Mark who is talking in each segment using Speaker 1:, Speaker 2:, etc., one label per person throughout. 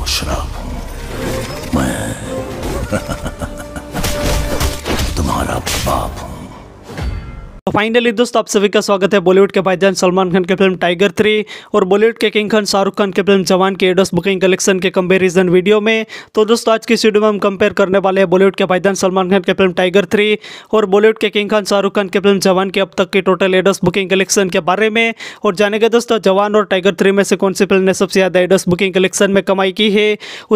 Speaker 1: वो श्राप हूं मैं फाइनली तो दोस्तों आप सभी का स्वागत है बॉलीवुड के भाईजान सलमान खान की फिल्म टाइगर थ्री और बॉलीवुड के किंग खान शाहरुख खान की फिल्म जवान के एडोस बुकिंग कलेक्शन के कंपैरिजन वीडियो में तो दोस्तों आज की वीडियो में हम कंपेयर करने वाले हैं बॉलीवुड के भाईजान सलमान खान की फिल्म टाइगर थ्री और बॉलीवुड के किंग खान शाहरुख खान की फिल्म जवान के अब तक की टोटल एडोस बुकिंग कलेक्शन के बारे में और जानेंगे दोस्तों जवान और टाइगर थ्री में से कौन सी फिल्म ने सबसे ज़्यादा एडोस बुकिंग कलेक्शन में कमाई की है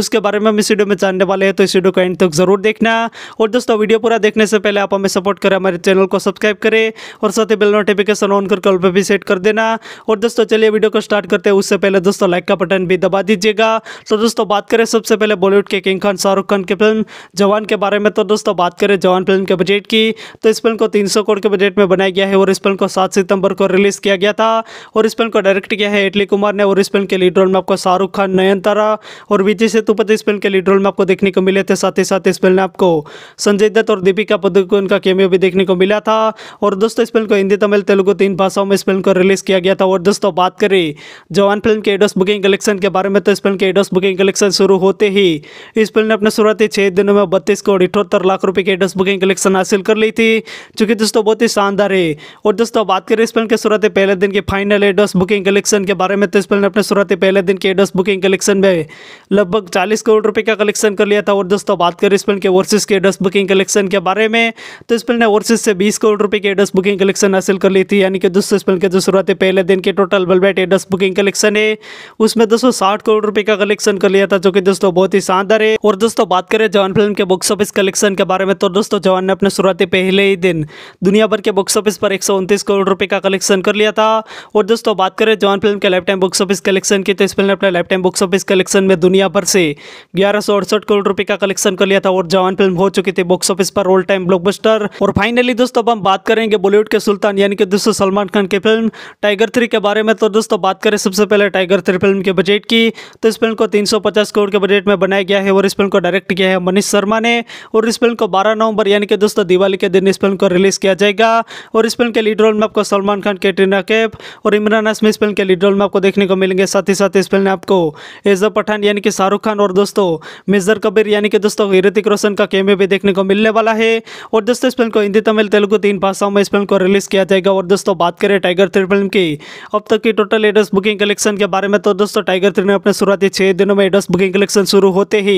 Speaker 1: उसके बारे में हम इस वीडियो में जानने वाले हैं तो इस वीडियो को एंड तक जरूर देखना और दोस्तों वीडियो पूरा देखने से पहले आप हमें सपोर्ट करें हमारे चैनल को सब्सक्राइब करें और साथ ही बेल नोटिफिकेशन ऑन कर कॉल पर भी सेट कर देना और दोस्तों चलिए वीडियो को स्टार्ट करते हैं उससे पहले दोस्तों लाइक का बटन भी दबा दीजिएगा तो दोस्तों बात करें सबसे पहले बॉलीवुड के किंग खान शाहरुख खान की फिल्म जवान के बारे में तो दोस्तों बात करें जवान फिल्म के बजट की तो इस फिल्म को तीन करोड़ के बजट में बनाया गया है और इस फिल्म को सात सितंबर को रिलीज किया गया था और इस फिल्म को डायरेक्ट किया है एटली कुमार ने और इस फिल्म के लीड रोल में आपको शाहरुख खान नयनतारा और विजय सेतुपति इस फिल्म के लीड रोल में आपको देखने को मिले थे साथ ही साथ इस फिल्म में आपको संजय दत्त और दीपिका पादुकोण का केमियो भी देखने को मिला था और दोस्तों दोस्तों इस फिल्म को हिंदी तमिल तेलुगु तीन भाषाओं में इस फिल्म को रिलीज किया गया था और दोस्तों बात करें जवान फिल्म के एडोस बुकिंग कलेक्शन के बारे में तो इस फिल्म के एडोस बुकिंग कलेक्शन शुरू होते ही इस फिल्म ने अपने शुरुआती छह दिनों में बत्तीस करोड़ अठहत्तर लाख रुपये के एडोस बुकिंग कलेक्शन हासिल कर ली थी जो कि दोस्तों बहुत ही शानदार है और दोस्तों बात करें इस फिल्म के शुरुआती पहले दिन की फाइनल एडोस बुकिंग कलेक्शन के बारे में तो इस फिल्म ने अपने शुरुआती पहले दिन के एडोस बुकिंग कलेक्शन में लगभग चालीस करोड़ रुपए का कलेक्शन कर लिया था और दोस्तों बात करें इस फिल्म के वर्सेज के डस्ट बुकिंग कलेक्शन के बारे में तो इस फिल्म ने वर्सेज से बीस करोड़ रुपए के डस्ट बुकिंग कलेक्शन हासिल कर ली थी यानी कि दोस्तों इस फिल्म के जो शुरुआत पहले दिन के टोटल बलबैट डस्ट बुकिंग कलेक्शन है उसमें दोस्तों साठ करोड़ रुपये का कलेक्शन कर लिया था जो कि दोस्तों बहुत ही शानदार है और दोस्तों बात करें जवान फिल्म के बॉक्स ऑफिस कलेक्शन के बारे में तो दोस्तों जवान ने अपने शुरुआती पहले ही दिन दुनिया भर के बॉक्स ऑफिस पर एक करोड़ रुपये का कलेक्शन कर लिया था और दोस्तों बात करें जवान फिल्म के lifetime box office collection की तो इस फिल्म ने अपने lifetime box office collection में दुनिया यहाँ पर से ग्यारह करोड़ रुपए का कलेक्शन कर लिया था और जवान फिल्म हो चुकी थी बॉक्स ऑफिस पर ऑल टाइम ब्लॉकबस्टर और फाइनली दोस्तों अब हम बात करेंगे बॉलीवुड के सुल्तान यानी कि दोस्तों सलमान खान की फिल्म टाइगर थ्री के बारे में तो दोस्तों बात करें सबसे पहले टाइगर थ्री फिल्म के बजट की तो इस फिल्म को तीन करोड़ के बजट में बनाया गया है और इस फिल्म को डायरेक्ट किया है मनीष शर्मा ने और इस फिल्म को बारह नवंबर यानी कि दोस्तों दिवाली के दिन इस फिल्म को रिलीज किया जाएगा और इस फिल्म के लीड रोल में आपको सलमान खान कैटरीना कैफ और इमरान हसमी इस फिल्म के लीड रोल में आपको देखने को मिलेंगे साथ ही साथ इस फिल्म ने आपको एज अ पठान यानी कि शाहरुख खान और दोस्तों मिजर कबीर यानी कि दोस्तों ऋतिक रोशन का कैमियो भी देखने को मिलने वाला है और दोस्तों इस फिल्म को हिंदी तमिल तेलुगु तीन भाषाओं में इस फिल्म को रिलीज़ किया जाएगा और दोस्तों बात करें टाइगर थ्री फिल्म की अब तक की टोटल एडस बुकिंग कलेक्शन के बारे में तो दोस्तों टाइगर थ्री ने अपने शुरुआती छः दिनों में एडस बुकिंग कलेक्शन शुरू होते ही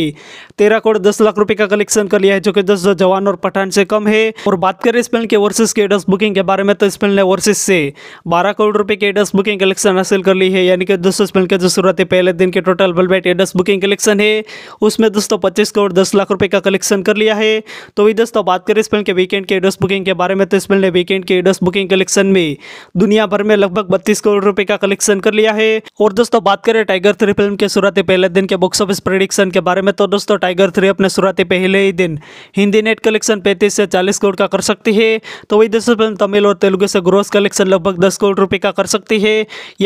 Speaker 1: तेरह करोड़ दस लाख रुपये का कलेक्शन कर लिया है जो कि दोस्तों जवान और पठान से कम है और बात करें इस फिल्म के वर्सेज के एडस बुकिंग के बारे में तो इस फिल्म ने वर्सेज से बारह करोड़ रुपये के एडस बुकिंग कलेक्शन हासिल कर ली है यानी कि दोस्तों इस फिल्म के जो शुरुआती पहले दिन के टोटल बल्बेट एडस फास्ट बुकिंग कलेक्शन है उसमें दोस्तों पच्चीस करोड़ दस लाख रुपये का कलेक्शन कर लिया है तो वही दोस्तों बात करें इस फिल्म के वीकेंड के एडस बुकिंग के बारे में तो इस फिल्म ने वीकेंड के एडस बुकिंग कलेक्शन में दुनिया भर में लगभग बत्तीस करोड़ रुपये का कलेक्शन कर लिया है और दोस्तों बात करें टाइगर थ्री फिल्म के शुरुआती पहले दिन के बॉक्स ऑफिस प्रडिक्शन के बारे में तो दोस्तों टाइगर थ्री अपने शुरुआती पहले ही दिन हिंदी नेट कलेक्शन पैंतीस से चालीस करोड़ का कर सकती है तो वही दोस्तों फिल्म तमिल और तेलुगु से ग्रोस कलेक्शन लगभग दस करोड़ रुपये का कर सकती है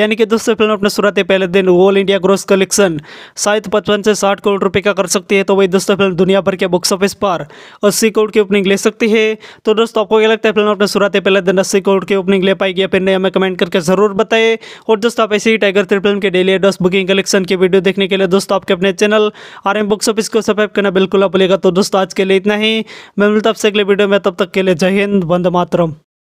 Speaker 1: यानी कि दोस्तों फिल्म अपने शुरुआती पहले दिन ऑल इंडिया ग्रोस कलेक्शन सात आए तो पचपन से साठ करोड़ रुपए का कर सकती है तो वही दोस्तों फिल्म दुनिया भर के बॉक्स ऑफिस पर अस्सी करोड़ की ओपनिंग ले सकती है तो दोस्तों आपको क्या लगता है फिल्म अपने शुरुआत पहले दिन अस्सी करोड़ की ओपनिंग ले पाएगी या फिर नहीं हमें कमेंट करके जरूर बताएं और दोस्तों आप ऐसे ही टाइगर थ्री फिल्म के डेली एडोस बुकिंग कलेक्शन की वीडियो देखने के लिए दोस्तों आपके अपने channel R M box office को सब्सक्राइब करना बिल्कुल ना भूलेगा तो दोस्तों आज के लिए इतना ही मैं मिलता आपसे अगले वीडियो में तब तक के लिए जय हिंद वंदे मातरम